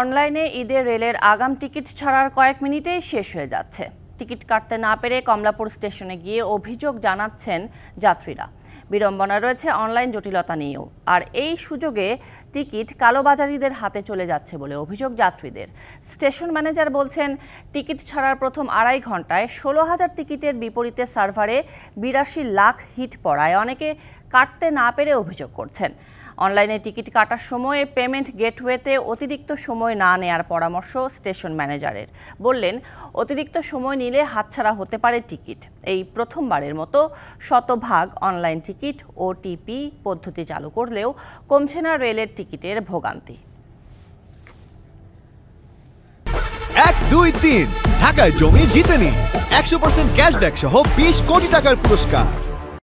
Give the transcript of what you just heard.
অনলাইনে ঈদের রেলের আগাম টিকিট ছাড়ার কয়েক মিনিটেই শেষ হয়ে যাচ্ছে টিকিট কাটতে না পেরে কমলাপুর স্টেশনে গিয়ে অভিযোগ জানাচ্ছেন যাত্রীরা বিড়ম্বনা রয়েছে অনলাইন জটিলতা নিয়েও আর এই সুযোগে টিকিট কালোবাজারিদের হাতে চলে যাচ্ছে বলে অভিযোগ যাত্রীদের স্টেশন ম্যানেজার বলছেন টিকিট ছাড়ার প্রথম আড়াই ঘন্টায় ষোলো হাজার টিকিটের বিপরীতে সার্ভারে বিরাশি লাখ হিট পড়ায় অনেকে কাটতে না পেরে অভিযোগ করছেন অনলাইনে টিকিট কাটার সময় পেমেন্ট গেটওয়েতে অতিরিক্ত সময় না নেয়ার পরামর্শ স্টেশন ম্যানেজারের বললেন অতিরিক্ত সময় নিলে হাতছাড়া হতে পারে টিকিট এই প্রথমবারের মতো শতভাগ অনলাইন টিকিট ওটিপি পদ্ধতি চালু করলেও কমছে না রেলের টিকিটের ভোগান্তি এক দুই তিন ঢাকায় জমি জিতেনি একশো পার্সেন্ট ক্যাশব্যাক সহ বিশ কোটি টাকার পুরস্কার